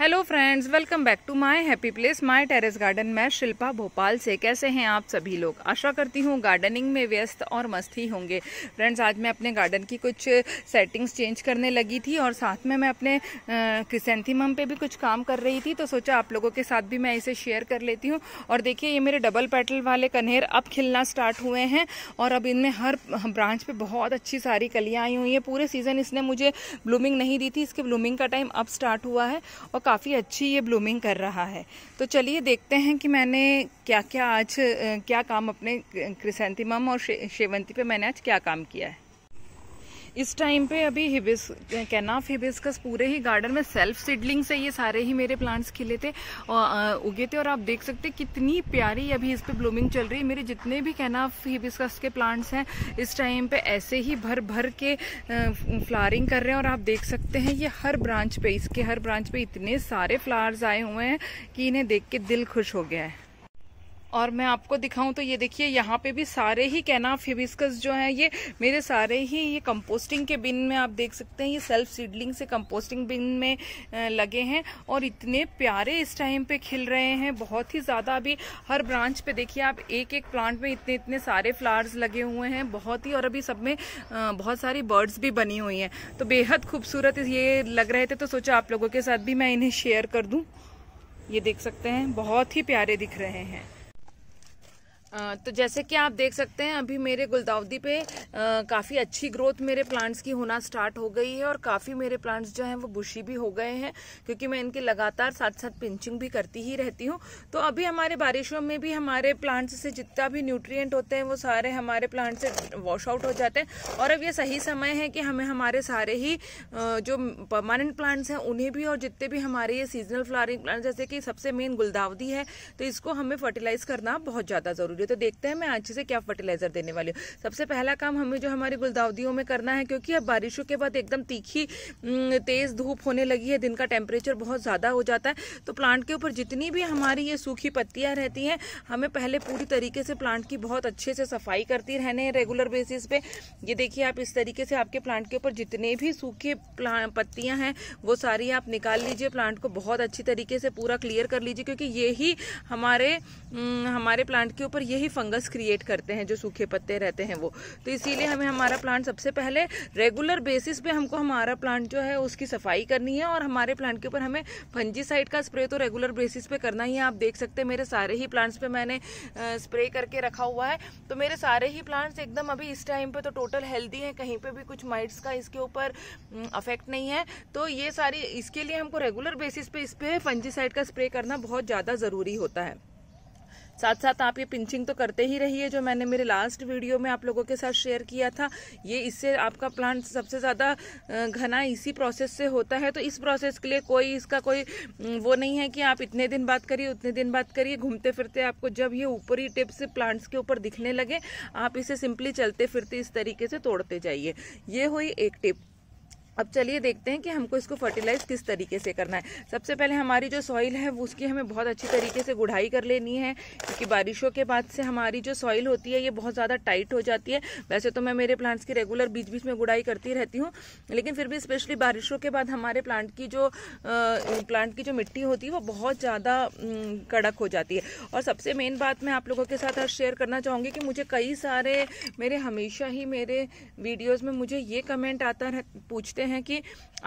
hello friends welcome back to my happy place my terrace garden मैं शिल्पा भोपाल से कैसे हैं आप सभी लोग आशा करती हूँ गार्डनिंग में व्यस्त और मस्त ही होंगे फ्रेंड्स आज मैं अपने गार्डन की कुछ सेटिंग्स चेंज करने लगी थी और साथ में मैं अपने क्रिसेंथीमम पे भी कुछ काम कर रही थी तो सोचा आप लोगों के साथ भी मैं इसे शेयर कर लेती हूँ और देखिए ये मेरे डबल पेटल वाले कन्हेर अब खिलना स्टार्ट हुए हैं और अब इनमें हर ब्रांच पर बहुत अच्छी सारी कलियाँ आई हुई हैं पूरे सीज़न इसने मुझे ब्लूमिंग नहीं दी थी इसकी ब्लूमिंग का टाइम अब स्टार्ट हुआ है और काफ़ी अच्छी ये ब्लूमिंग कर रहा है तो चलिए देखते हैं कि मैंने क्या क्या आज क्या काम अपने क्रिसेंथिमम और शे, शेवंती पे मैंने आज क्या काम किया है इस टाइम पे अभी हिबिस कैनाफ हिबिस्कस पूरे ही गार्डन में सेल्फ सीडलिंग से ये सारे ही मेरे प्लांट्स खिले थे और उगे थे और आप देख सकते कितनी प्यारी अभी इस पे ब्लूमिंग चल रही है मेरे जितने भी कैनाफ हिबिस्कस के प्लांट्स हैं इस टाइम पे ऐसे ही भर भर के फ्लावरिंग कर रहे हैं और आप देख सकते हैं ये हर ब्रांच पे इसके हर ब्रांच पे इतने सारे फ्लावर्स आए हुए हैं कि इन्हें देख के दिल खुश हो गया है और मैं आपको दिखाऊं तो ये देखिए यहाँ पे भी सारे ही कहना फिबिस्कस जो है ये मेरे सारे ही ये कंपोस्टिंग के बिन में आप देख सकते हैं ये सेल्फ सीडलिंग से कंपोस्टिंग बिन में लगे हैं और इतने प्यारे इस टाइम पे खिल रहे हैं बहुत ही ज़्यादा अभी हर ब्रांच पे देखिए आप एक एक प्लांट में इतने इतने सारे फ्लावर्स लगे हुए हैं बहुत ही और अभी सब में बहुत सारी बर्ड्स भी बनी हुई हैं तो बेहद खूबसूरत ये लग रहे थे तो सोचा आप लोगों के साथ भी मैं इन्हें शेयर कर दूँ ये देख सकते हैं बहुत ही प्यारे दिख रहे हैं तो जैसे कि आप देख सकते हैं अभी मेरे गुलदावदी पे काफ़ी अच्छी ग्रोथ मेरे प्लांट्स की होना स्टार्ट हो गई है और काफ़ी मेरे प्लांट्स जो हैं वो बुशी भी हो गए हैं क्योंकि मैं इनके लगातार साथ साथ पिंचिंग भी करती ही रहती हूँ तो अभी हमारे बारिशों में भी हमारे प्लांट्स से जितना भी न्यूट्रियट होते हैं वो सारे हमारे प्लांट से वॉश आउट हो जाते हैं और अब ये सही समय है कि हमें हमारे सारे ही जो परमानेंट प्लांट्स हैं उन्हें भी और जितने भी हमारे ये सीजनल फ्लावरिंग प्लांट जैसे कि सबसे मेन गुलदावदी है तो इसको हमें फर्टिलाइज़ करना बहुत ज़्यादा ज़रूरी रही हूँ तो देखते हैं मैं अच्छे से क्या फर्टिलाइजर देने वाली हूँ सबसे पहला काम हमें जो हमारी गुलदाउदियों में करना है क्योंकि अब बारिशों के बाद एकदम तीखी तेज़ धूप होने लगी है दिन का टेम्परेचर बहुत ज़्यादा हो जाता है तो प्लांट के ऊपर जितनी भी हमारी ये सूखी पत्तियाँ रहती हैं हमें पहले पूरी तरीके से प्लांट की बहुत अच्छे से सफाई करती रहने रेगुलर बेसिस पे ये देखिए आप इस तरीके से आपके प्लांट के ऊपर जितने भी सूखे पत्तियां हैं वो सारी आप निकाल लीजिए प्लांट को बहुत अच्छी तरीके से पूरा क्लियर कर लीजिए क्योंकि ये ही हमारे हमारे प्लांट के ऊपर यही फंगस क्रिएट करते हैं जो सूखे पत्ते रहते हैं वो तो इसीलिए हमें हमारा प्लांट सबसे पहले रेगुलर बेसिस पे हमको हमारा प्लांट जो है उसकी सफाई करनी है और हमारे प्लांट के ऊपर हमें फंजीसाइड का स्प्रे तो रेगुलर बेसिस पे करना ही है आप देख सकते हैं मेरे सारे ही प्लांट्स पे मैंने स्प्रे करके रखा हुआ है तो मेरे सारे ही प्लांट्स एकदम अभी इस टाइम पे तो टोटल हेल्दी हैं कहीं पे भी कुछ माइट्स का इसके ऊपर अफेक्ट नहीं है तो ये सारी इसके लिए हमको रेगुलर बेसिस पे इस पर फंजीसाइड का स्प्रे करना बहुत ज़्यादा ज़रूरी होता है साथ साथ आप ये पिंचिंग तो करते ही रहिए जो मैंने मेरे लास्ट वीडियो में आप लोगों के साथ शेयर किया था ये इससे आपका प्लांट सबसे ज़्यादा घना इसी प्रोसेस से होता है तो इस प्रोसेस के लिए कोई इसका कोई वो नहीं है कि आप इतने दिन बात करिए उतने दिन बात करिए घूमते फिरते आपको जब ये ऊपरी टिप्स प्लांट्स के ऊपर दिखने लगे आप इसे सिंपली चलते फिरते इस तरीके से तोड़ते जाइए ये हुई एक टिप अब चलिए देखते हैं कि हमको इसको फर्टिलाइज किस तरीके से करना है सबसे पहले हमारी जो सॉइल है उसकी हमें बहुत अच्छी तरीके से गुढ़ाई कर लेनी है क्योंकि बारिशों के बाद से हमारी जो सॉइल होती है ये बहुत ज़्यादा टाइट हो जाती है वैसे तो मैं मेरे प्लांट्स की रेगुलर बीच बीच में गुड़ाई करती रहती हूँ लेकिन फिर भी स्पेशली बारिशों के बाद हमारे प्लांट की जो प्लांट की जो मिट्टी होती है वो बहुत ज़्यादा कड़क हो जाती है और सबसे मेन बात मैं आप लोगों के साथ आज शेयर करना चाहूँगी कि मुझे कई सारे मेरे हमेशा ही मेरे वीडियोज़ में मुझे ये कमेंट आता पूछते हैं हैं कि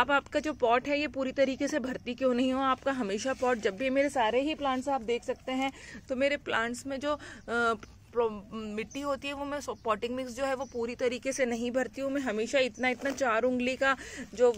आप आपका जो पॉट है ये पूरी तरीके से भर्ती क्यों नहीं हो आपका हमेशा पॉट जब भी मेरे सारे ही प्लांट्स आप देख सकते हैं तो मेरे प्लांट्स में जो आ, मिट्टी होती है वो मैं पॉटिंग मिक्स जो है वो पूरी तरीके से नहीं भरती हूँ मैं हमेशा इतना इतना चार उंगली का जो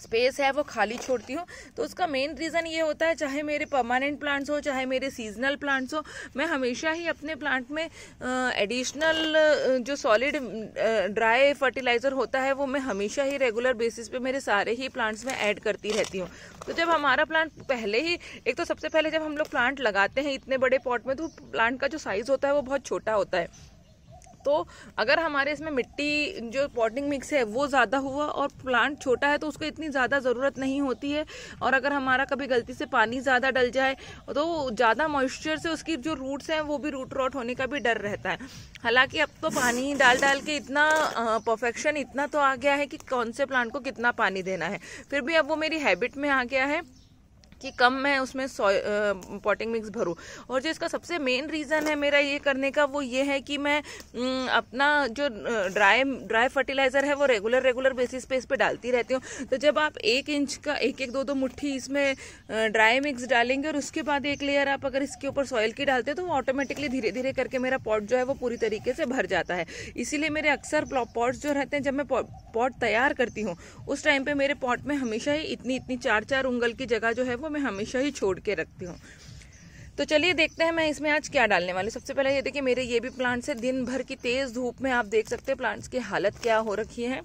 स्पेस है वो खाली छोड़ती हूँ तो उसका मेन रीज़न ये होता है चाहे मेरे परमानेंट प्लांट्स हो चाहे मेरे सीजनल प्लांट्स हो मैं हमेशा ही अपने प्लांट में एडिशनल जो सॉलिड ड्राई फर्टिलाइज़र होता है वो मैं हमेशा ही रेगुलर बेसिस पे मेरे सारे ही प्लांट्स में ऐड करती रहती हूँ तो जब हमारा प्लांट पहले ही एक तो सबसे पहले जब हम लोग प्लांट लगाते हैं इतने बड़े पॉट में तो प्लांट का जो साइज़ होता है वो बहुत छोटा होता है तो अगर हमारे इसमें मिट्टी जो पॉटिंग मिक्स है वो ज़्यादा हुआ और प्लांट छोटा है तो उसको इतनी ज़्यादा ज़रूरत नहीं होती है और अगर हमारा कभी गलती से पानी ज़्यादा डल जाए तो ज़्यादा मॉइस्चर से उसकी जो रूट्स हैं वो भी रूट रॉट होने का भी डर रहता है हालांकि अब तो पानी डाल डाल के इतना परफेक्शन इतना तो आ गया है कि कौन से प्लांट को कितना पानी देना है फिर भी अब वो मेरी हैबिट में आ गया है कि कम मैं उसमें पॉटिंग मिक्स भरूँ और जो इसका सबसे मेन रीज़न है मेरा ये करने का वो ये है कि मैं अपना जो ड्राई ड्राई फर्टिलाइज़र है वो रेगुलर रेगुलर बेसिस पे इस पर डालती रहती हूँ तो जब आप एक इंच का एक एक दो दो मुट्ठी इसमें ड्राई मिक्स डालेंगे और उसके बाद एक लेयर आप अगर इसके ऊपर सॉइल की डालते हैं तो वो ऑटोमेटिकली धीरे धीरे करके मेरा पॉट जो है वो पूरी तरीके से भर जाता है इसीलिए मेरे अक्सर पॉट्स जो रहते हैं जब मैं पॉट तैयार करती हूँ उस टाइम पर मेरे पॉट में हमेशा ही इतनी इतनी चार चार उंगल की जगह जो है वो मैं हमेशा ही छोड़ के रखती हूँ तो चलिए देखते हैं मैं इसमें आज क्या डालने वाली सबसे पहले ये देखिए मेरे ये भी प्लांट्स है दिन भर की तेज़ धूप में आप देख सकते हैं प्लांट्स की हालत क्या हो रखी है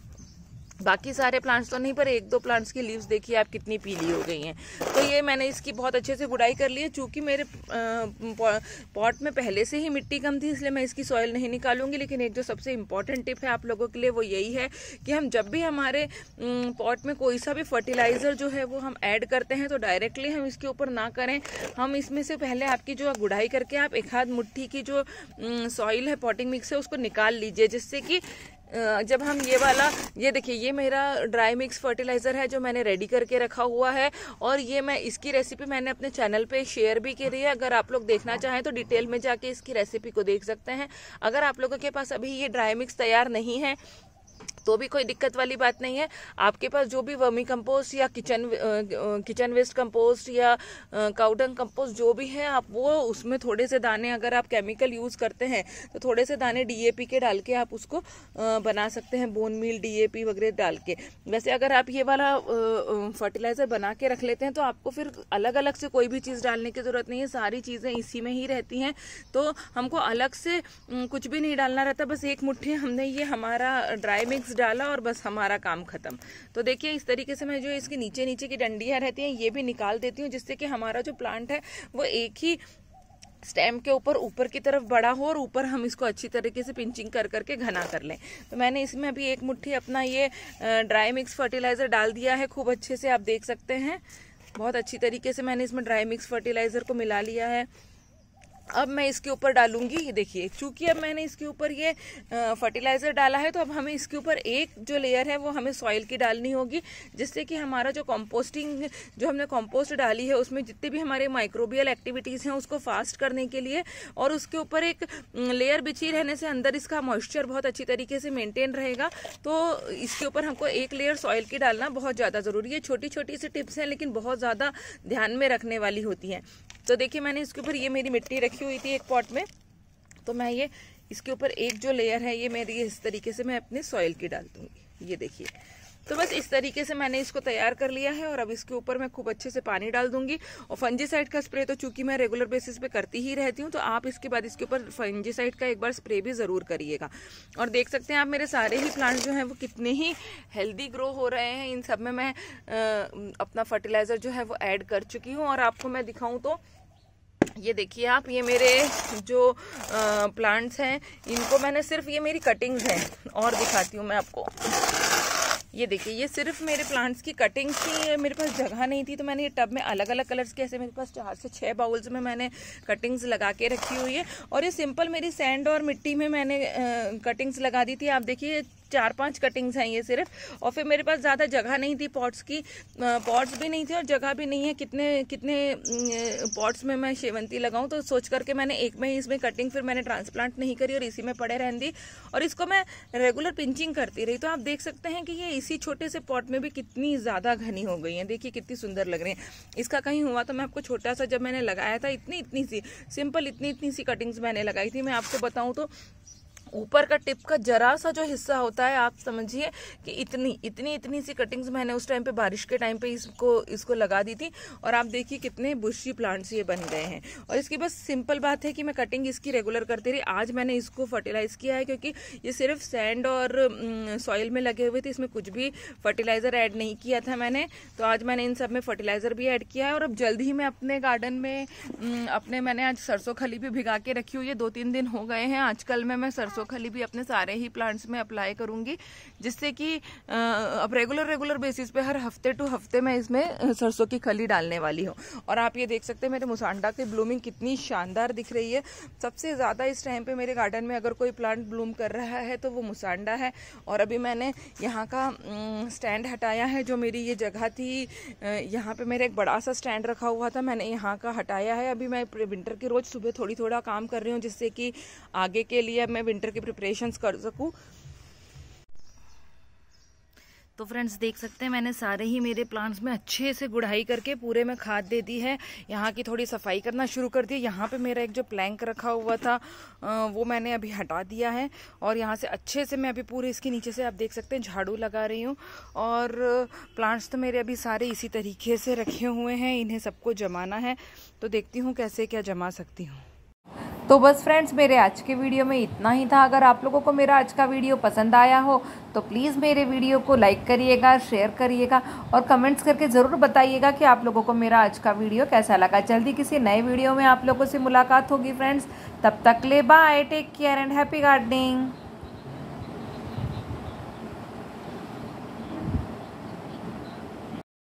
बाकी सारे प्लांट्स तो नहीं पर एक दो प्लांट्स की लीव्स देखिए आप कितनी पीली हो गई हैं तो ये मैंने इसकी बहुत अच्छे से गुड़ाई कर ली है चूँकि मेरे पॉट में पहले से ही मिट्टी कम थी इसलिए मैं इसकी सॉइल नहीं निकालूंगी लेकिन एक जो सबसे इम्पॉर्टेंट टिप है आप लोगों के लिए वो यही है कि हम जब भी हमारे पॉट में कोई सा भी फर्टिलाइज़र जो है वो हम ऐड करते हैं तो डायरेक्टली हम इसके ऊपर ना करें हम इसमें से पहले आपकी जो गुड़ाई करके आप एक हाथ मुट्ठी की जो सॉइल है पॉटिंग मिक्स है उसको निकाल लीजिए जिससे कि जब हम ये वाला ये देखिए ये मेरा ड्राई मिक्स फर्टिलाइज़र है जो मैंने रेडी करके रखा हुआ है और ये मैं इसकी रेसिपी मैंने अपने चैनल पे शेयर भी करी है अगर आप लोग देखना चाहें तो डिटेल में जाके इसकी रेसिपी को देख सकते हैं अगर आप लोगों के पास अभी ये ड्राई मिक्स तैयार नहीं है तो भी कोई दिक्कत वाली बात नहीं है आपके पास जो भी वर्मी कंपोस्ट या किचन किचन वेस्ट कंपोस्ट या काउडंग कंपोस्ट जो भी है आप वो उसमें थोड़े से दाने अगर आप केमिकल यूज़ करते हैं तो थोड़े से दाने डी के डाल के आप उसको बना सकते हैं बोन मील पी वगैरह डाल के वैसे अगर आप ये वाला फर्टिलाइज़र बना के रख लेते हैं तो आपको फिर अलग अलग से कोई भी चीज़ डालने की ज़रूरत नहीं है सारी चीज़ें इसी में ही रहती हैं तो हमको अलग से कुछ भी नहीं डालना रहता बस एक मुट्ठी हमने ये हमारा ड्राई मिक्स डाला और बस हमारा काम खत्म तो देखिए इस तरीके से मैं जो इसके नीचे नीचे की डंडियाँ रहती हैं ये भी निकाल देती हूँ जिससे कि हमारा जो प्लांट है वो एक ही स्टेम के ऊपर ऊपर की तरफ बड़ा हो और ऊपर हम इसको अच्छी तरीके से पिंचिंग कर करके घना कर लें तो मैंने इसमें अभी एक मुट्ठी अपना ये ड्राई मिक्स फर्टिलाइज़र डाल दिया है खूब अच्छे से आप देख सकते हैं बहुत अच्छी तरीके से मैंने इसमें ड्राई मिक्स फर्टिलाइज़र को मिला लिया है अब मैं इसके ऊपर डालूंगी देखिए चूंकि अब मैंने इसके ऊपर ये फर्टिलाइज़र डाला है तो अब हमें इसके ऊपर एक जो लेयर है वो हमें सॉइल की डालनी होगी जिससे कि हमारा जो कॉम्पोस्टिंग जो हमने कॉम्पोस्ट डाली है उसमें जितने भी हमारे माइक्रोबियल एक्टिविटीज़ हैं उसको फास्ट करने के लिए और उसके ऊपर एक लेयर बिछी रहने से अंदर इसका मॉइस्चर बहुत अच्छी तरीके से मेनटेन रहेगा तो इसके ऊपर हमको एक लेयर सॉइल की डालना बहुत ज़्यादा ज़रूरी है छोटी छोटी सी टिप्स हैं लेकिन बहुत ज़्यादा ध्यान में रखने वाली होती हैं तो देखिए मैंने इसके ऊपर ये मेरी मिट्टी रखी हुई थी एक पॉट में तो मैं ये इसके ऊपर एक जो लेयर है ये मेरी इस तरीके से मैं अपने सॉइल की डाल दूँगी ये देखिए तो बस इस तरीके से मैंने इसको तैयार कर लिया है और अब इसके ऊपर मैं खूब अच्छे से पानी डाल दूंगी और फंजीसाइड का स्प्रे तो चूंकि मैं रेगुलर बेसिस पे करती ही रहती हूँ तो आप इसके बाद इसके ऊपर फंजीसाइड का एक बार स्प्रे भी ज़रूर करिएगा और देख सकते हैं आप मेरे सारे ही प्लांट जो हैं वो कितने ही हेल्दी ग्रो हो रहे हैं इन सब में मैं आ, अपना फर्टिलाइज़र जो है वो ऐड कर चुकी हूँ और आपको मैं दिखाऊँ तो ये देखिए आप ये मेरे जो आ, प्लांट्स हैं इनको मैंने सिर्फ ये मेरी कटिंग्स हैं और दिखाती हूँ मैं आपको ये देखिए ये सिर्फ मेरे प्लांट्स की कटिंग थी मेरे पास जगह नहीं थी तो मैंने ये टब में अलग अलग कलर्स के ऐसे मेरे पास चार से छः बाउल्स में मैंने कटिंग्स लगा के रखी हुई है और ये सिंपल मेरी सैंड और मिट्टी में मैंने कटिंग्स लगा दी थी आप देखिए चार पांच कटिंग्स हैं ये सिर्फ और फिर मेरे पास ज़्यादा जगह नहीं थी पॉट्स की पॉट्स भी नहीं थे और जगह भी नहीं है कितने कितने पॉट्स में मैं शेवंती लगाऊँ तो सोच करके मैंने एक में ही इसमें कटिंग फिर मैंने ट्रांसप्लांट नहीं करी और इसी में पड़े रहन दी और इसको मैं रेगुलर पिंचिंग करती रही तो आप देख सकते हैं कि ये इसी छोटे से पॉट में भी कितनी ज़्यादा घनी हो गई है देखिए कितनी सुंदर लग रही है इसका कहीं हुआ तो मैं आपको छोटा सा जब मैंने लगाया था इतनी इतनी सी सिंपल इतनी इतनी सी कटिंग्स मैंने लगाई थी मैं आपको बताऊँ तो ऊपर का टिप का जरा सा जो हिस्सा होता है आप समझिए कि इतनी इतनी इतनी सी कटिंग्स मैंने उस टाइम पे बारिश के टाइम पे इसको इसको लगा दी थी और आप देखिए कितने बुशी प्लांट्स ये बन गए हैं और इसकी बस सिंपल बात है कि मैं कटिंग इसकी रेगुलर करती रही आज मैंने इसको फर्टिलाइज़ किया है क्योंकि ये सिर्फ सैंड और सॉइल में लगे हुए थे इसमें कुछ भी फर्टिलाइज़र ऐड नहीं किया था मैंने तो आज मैंने इन सब में फर्टिलाइज़र भी ऐड किया है और अब जल्द ही मैं अपने गार्डन में अपने मैंने आज सरसों खली भी भिगा के रखी हुई है दो तीन दिन हो गए हैं आजकल में मैं सरसों ब्रोकली भी अपने सारे ही प्लांट्स में अप्लाई करूँगी जिससे कि अब रेगुलर रेगुलर बेसिस पे हर हफ्ते टू हफ्ते मैं इसमें सरसों की खली डालने वाली हूँ और आप ये देख सकते हैं मेरे मुसांडा की ब्लूमिंग कितनी शानदार दिख रही है सबसे ज़्यादा इस टाइम पर मेरे गार्डन में अगर कोई प्लांट ब्लूम कर रहा है तो वो मुसांडा है और अभी मैंने यहाँ का स्टैंड हटाया है जो मेरी ये जगह थी यहाँ पर मेरे एक बड़ा सा स्टैंड रखा हुआ था मैंने यहाँ का हटाया है अभी मैं विंटर के रोज़ सुबह थोड़ी थोड़ा काम कर रही हूँ जिससे कि आगे के लिए मैं विंटर इंटर की प्रिपरेशन कर सकूँ तो फ्रेंड्स देख सकते हैं मैंने सारे ही मेरे प्लांट्स में अच्छे से गुड़ाई करके पूरे में खाद दे दी है यहाँ की थोड़ी सफाई करना शुरू कर दी यहाँ पे मेरा एक जो प्लैंक रखा हुआ था वो मैंने अभी हटा दिया है और यहाँ से अच्छे से मैं अभी पूरे इसके नीचे से आप देख सकते हैं झाड़ू लगा रही हूँ और प्लांट्स तो मेरे अभी सारे इसी तरीके से रखे हुए हैं इन्हें सबको जमाना है तो देखती हूँ कैसे क्या जमा सकती हूँ तो बस फ्रेंड्स मेरे आज के वीडियो में इतना ही था अगर आप लोगों को मेरा आज का वीडियो पसंद आया हो तो प्लीज़ मेरे वीडियो को लाइक करिएगा शेयर करिएगा और कमेंट्स करके ज़रूर बताइएगा कि आप लोगों को मेरा आज का वीडियो कैसा लगा जल्दी किसी नए वीडियो में आप लोगों से मुलाकात होगी फ्रेंड्स तब तक ले bye take care and happy gardening